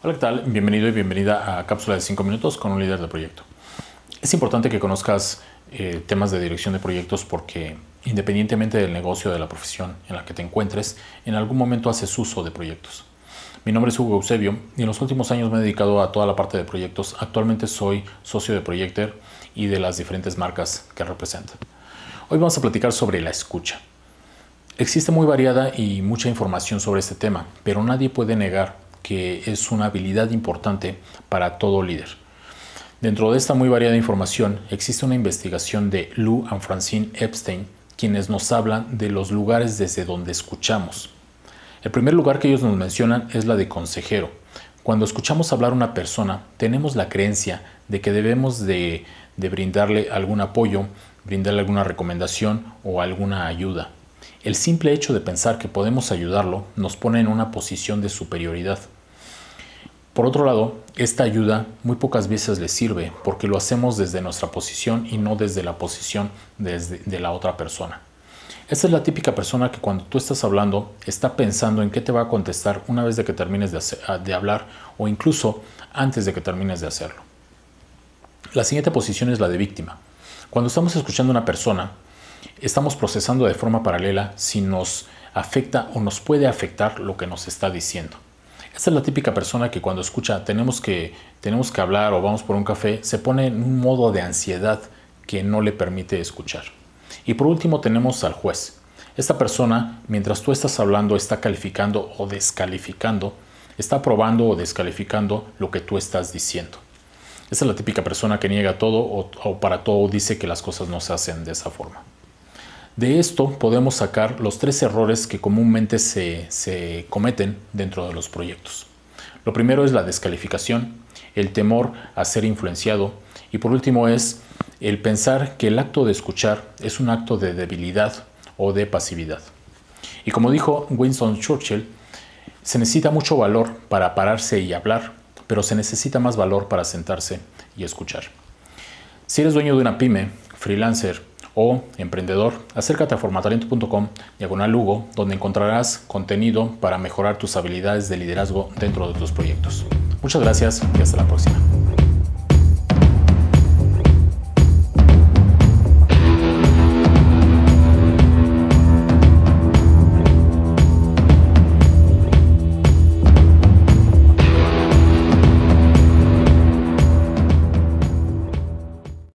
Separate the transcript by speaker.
Speaker 1: Hola, ¿qué tal? Bienvenido y bienvenida a Cápsula de 5 Minutos con un líder de proyecto. Es importante que conozcas eh, temas de dirección de proyectos porque independientemente del negocio o de la profesión en la que te encuentres, en algún momento haces uso de proyectos. Mi nombre es Hugo Eusebio y en los últimos años me he dedicado a toda la parte de proyectos. Actualmente soy socio de Projecter y de las diferentes marcas que representa. Hoy vamos a platicar sobre la escucha. Existe muy variada y mucha información sobre este tema, pero nadie puede negar que es una habilidad importante para todo líder. Dentro de esta muy variada información existe una investigación de Lou and Francine Epstein, quienes nos hablan de los lugares desde donde escuchamos. El primer lugar que ellos nos mencionan es la de consejero. Cuando escuchamos hablar a una persona, tenemos la creencia de que debemos de, de brindarle algún apoyo, brindarle alguna recomendación o alguna ayuda. El simple hecho de pensar que podemos ayudarlo nos pone en una posición de superioridad. Por otro lado, esta ayuda muy pocas veces le sirve porque lo hacemos desde nuestra posición y no desde la posición de la otra persona. Esta es la típica persona que cuando tú estás hablando está pensando en qué te va a contestar una vez de que termines de, ah, de hablar o incluso antes de que termines de hacerlo. La siguiente posición es la de víctima. Cuando estamos escuchando a una persona, estamos procesando de forma paralela si nos afecta o nos puede afectar lo que nos está diciendo. Esta es la típica persona que cuando escucha tenemos que, tenemos que hablar o vamos por un café, se pone en un modo de ansiedad que no le permite escuchar. Y por último tenemos al juez. Esta persona, mientras tú estás hablando, está calificando o descalificando, está probando o descalificando lo que tú estás diciendo. Esa es la típica persona que niega todo o, o para todo dice que las cosas no se hacen de esa forma. De esto podemos sacar los tres errores que comúnmente se, cometen dentro de los proyectos. Lo primero es la descalificación, el temor a ser influenciado y por último es el pensar que el acto de escuchar es un acto de debilidad o de pasividad. Y como dijo Winston Churchill, se necesita mucho valor para pararse y hablar, pero se necesita más valor para sentarse y escuchar. Si eres dueño de una pyme, freelancer, o emprendedor, acércate a formatalento.com diagonal Lugo, donde encontrarás contenido para mejorar tus habilidades de liderazgo dentro de tus proyectos. Muchas gracias y hasta la próxima.